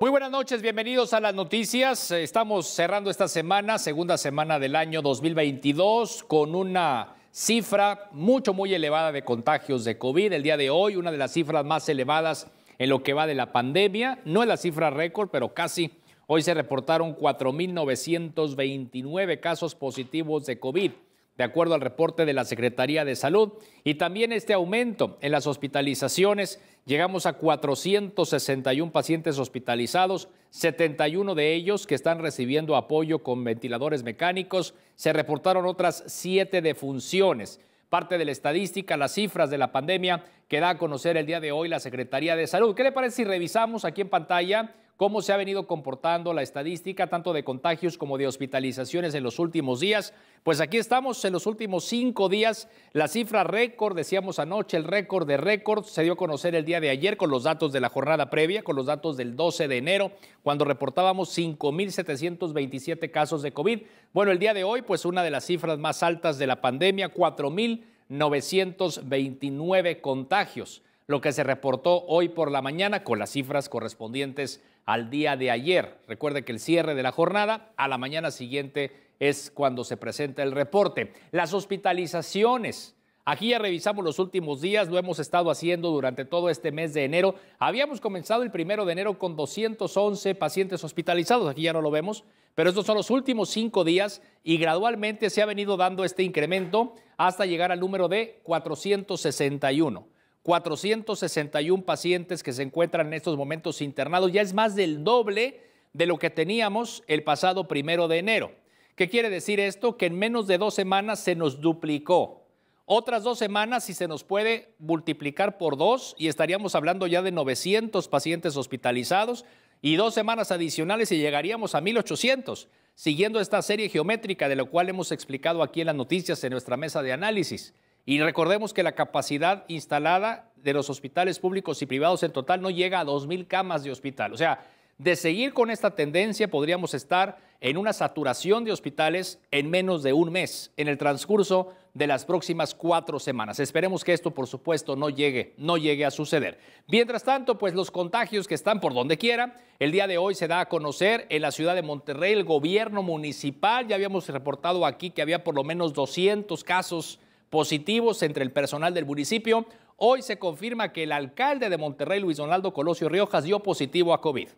Muy buenas noches, bienvenidos a las noticias. Estamos cerrando esta semana, segunda semana del año 2022, con una cifra mucho, muy elevada de contagios de COVID. El día de hoy, una de las cifras más elevadas en lo que va de la pandemia. No es la cifra récord, pero casi. Hoy se reportaron 4.929 casos positivos de COVID, de acuerdo al reporte de la Secretaría de Salud. Y también este aumento en las hospitalizaciones Llegamos a 461 pacientes hospitalizados, 71 de ellos que están recibiendo apoyo con ventiladores mecánicos. Se reportaron otras 7 defunciones. Parte de la estadística, las cifras de la pandemia que da a conocer el día de hoy la Secretaría de Salud. ¿Qué le parece si revisamos aquí en pantalla? cómo se ha venido comportando la estadística, tanto de contagios como de hospitalizaciones en los últimos días. Pues aquí estamos en los últimos cinco días, la cifra récord, decíamos anoche, el récord de récord se dio a conocer el día de ayer con los datos de la jornada previa, con los datos del 12 de enero, cuando reportábamos 5.727 casos de COVID. Bueno, el día de hoy, pues una de las cifras más altas de la pandemia, 4.929 contagios lo que se reportó hoy por la mañana con las cifras correspondientes al día de ayer. Recuerde que el cierre de la jornada a la mañana siguiente es cuando se presenta el reporte. Las hospitalizaciones. Aquí ya revisamos los últimos días, lo hemos estado haciendo durante todo este mes de enero. Habíamos comenzado el primero de enero con 211 pacientes hospitalizados, aquí ya no lo vemos, pero estos son los últimos cinco días y gradualmente se ha venido dando este incremento hasta llegar al número de 461. 461 pacientes que se encuentran en estos momentos internados. Ya es más del doble de lo que teníamos el pasado primero de enero. ¿Qué quiere decir esto? Que en menos de dos semanas se nos duplicó. Otras dos semanas, si se nos puede multiplicar por dos, y estaríamos hablando ya de 900 pacientes hospitalizados, y dos semanas adicionales y llegaríamos a 1800, siguiendo esta serie geométrica de la cual hemos explicado aquí en las noticias en nuestra mesa de análisis. Y recordemos que la capacidad instalada de los hospitales públicos y privados en total no llega a 2.000 camas de hospital. O sea, de seguir con esta tendencia podríamos estar en una saturación de hospitales en menos de un mes, en el transcurso de las próximas cuatro semanas. Esperemos que esto, por supuesto, no llegue, no llegue a suceder. Mientras tanto, pues los contagios que están por donde quiera, el día de hoy se da a conocer en la ciudad de Monterrey, el gobierno municipal, ya habíamos reportado aquí que había por lo menos 200 casos positivos entre el personal del municipio. Hoy se confirma que el alcalde de Monterrey, Luis Donaldo Colosio Riojas, dio positivo a COVID.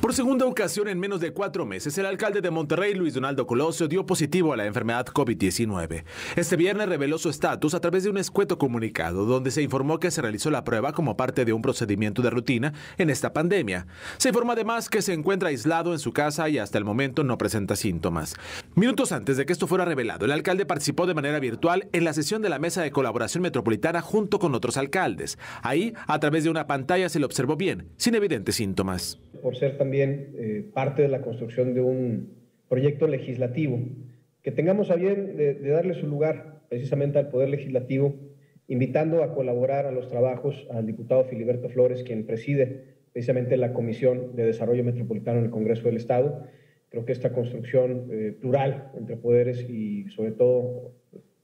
Por segunda ocasión en menos de cuatro meses, el alcalde de Monterrey, Luis Donaldo Colosio, dio positivo a la enfermedad COVID-19. Este viernes reveló su estatus a través de un escueto comunicado, donde se informó que se realizó la prueba como parte de un procedimiento de rutina en esta pandemia. Se informa además que se encuentra aislado en su casa y hasta el momento no presenta síntomas. Minutos antes de que esto fuera revelado, el alcalde participó de manera virtual en la sesión de la Mesa de Colaboración Metropolitana junto con otros alcaldes. Ahí, a través de una pantalla, se le observó bien, sin evidentes síntomas por ser también eh, parte de la construcción de un proyecto legislativo, que tengamos a bien de, darle su lugar precisamente al Poder Legislativo, invitando a colaborar a los trabajos al diputado Filiberto Flores, quien preside precisamente la Comisión de Desarrollo Metropolitano en el Congreso del Estado. Creo que esta construcción eh, plural entre poderes y sobre todo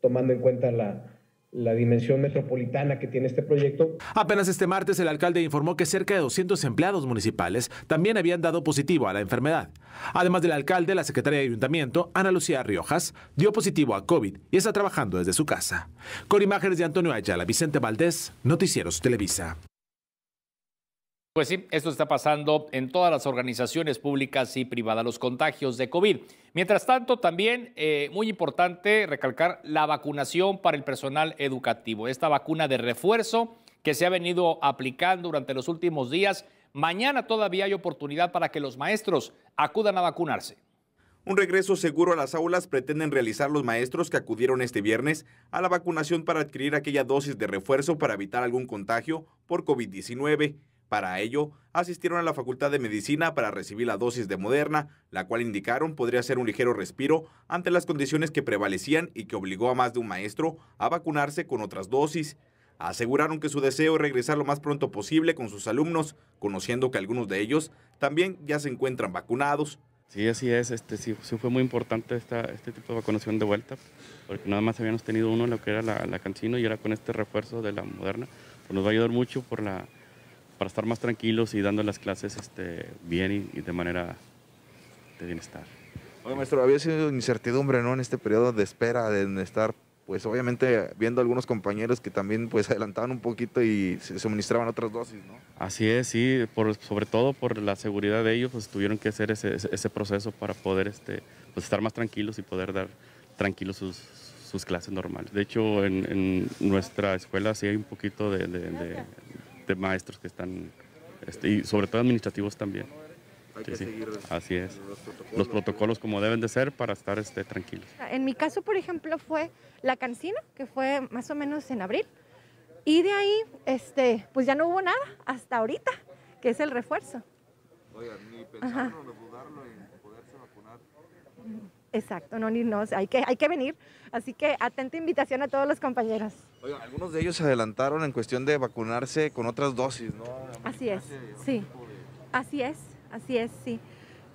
tomando en cuenta la, la dimensión metropolitana que tiene este proyecto. Apenas este martes el alcalde informó que cerca de 200 empleados municipales también habían dado positivo a la enfermedad. Además del alcalde, la secretaria de ayuntamiento, Ana Lucía Riojas, dio positivo a COVID y está trabajando desde su casa. Con imágenes de Antonio Ayala, Vicente Valdés, Noticieros Televisa. Pues sí, esto está pasando en todas las organizaciones públicas y privadas, los contagios de COVID. Mientras tanto, también eh, muy importante recalcar la vacunación para el personal educativo, esta vacuna de refuerzo que se ha venido aplicando durante los últimos días. Mañana todavía hay oportunidad para que los maestros acudan a vacunarse. Un regreso seguro a las aulas pretenden realizar los maestros que acudieron este viernes a la vacunación para adquirir aquella dosis de refuerzo para evitar algún contagio por COVID-19. Para ello, asistieron a la Facultad de Medicina para recibir la dosis de Moderna, la cual indicaron podría ser un ligero respiro ante las condiciones que prevalecían y que obligó a más de un maestro a vacunarse con otras dosis. Aseguraron que su deseo es regresar lo más pronto posible con sus alumnos, conociendo que algunos de ellos también ya se encuentran vacunados. Sí, así es, este, sí, fue muy importante esta, este tipo de vacunación de vuelta, porque nada más habíamos tenido uno, lo que era la, la cancino, y ahora con este refuerzo de la moderna, pues nos va a ayudar mucho por la, para estar más tranquilos y dando las clases este, bien y, de manera de bienestar. Oye, maestro, había sido incertidumbre, ¿no? En este periodo de espera, de estar, pues obviamente viendo algunos compañeros que también pues adelantaban un poquito y se suministraban otras dosis, ¿no? Así es, sí, por, sobre todo por la seguridad de ellos, pues tuvieron que hacer ese, proceso para poder este, pues, estar más tranquilos y poder dar tranquilos sus, clases normales. De hecho, en, nuestra escuela sí hay un poquito de, de maestros que están, este, y sobre todo administrativos también. Así es. Los protocolos, como deben de ser para estar este, tranquilos. Ah, en mi caso, por ejemplo, fue la cancina, que fue más o menos en abril. Y de ahí, este, pues ya no hubo nada hasta ahorita, que es el refuerzo. ni Exacto, no, ni hay que, hay que venir. Así que atenta invitación a todos los compañeros. algunos de ellos se adelantaron en cuestión de vacunarse con otras dosis, ¿no? Así es, sí. Así es, así es, sí.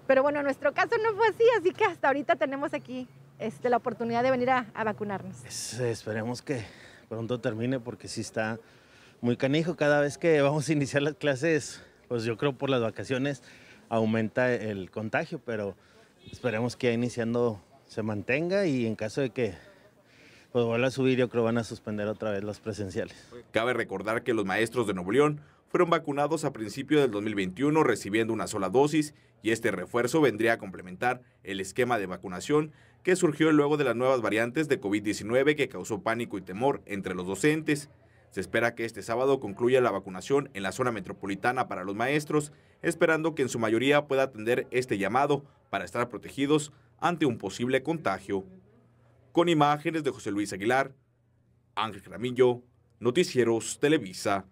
Pero bueno, en nuestro caso no fue así, así que hasta ahorita tenemos aquí este, la oportunidad de venir a, vacunarnos. esperemos que pronto termine porque sí está muy canijo. Cada vez que vamos a iniciar las clases, pues yo creo por las vacaciones aumenta el contagio, pero Esperemos que iniciando se mantenga y en caso de que pues, vuelva a subir, yo creo van a suspender otra vez los presenciales. Cabe recordar que los maestros de Nuevo León fueron vacunados a principios del 2021 recibiendo una sola dosis y este refuerzo vendría a complementar el esquema de vacunación que surgió luego de las nuevas variantes de COVID-19 que causó pánico y temor entre los docentes. Se espera que este sábado concluya la vacunación en la zona metropolitana para los maestros, esperando que en su mayoría pueda atender este llamado para estar protegidos ante un posible contagio. Con imágenes de José Luis Aguilar, Ángel Ramillo, Noticieros Televisa.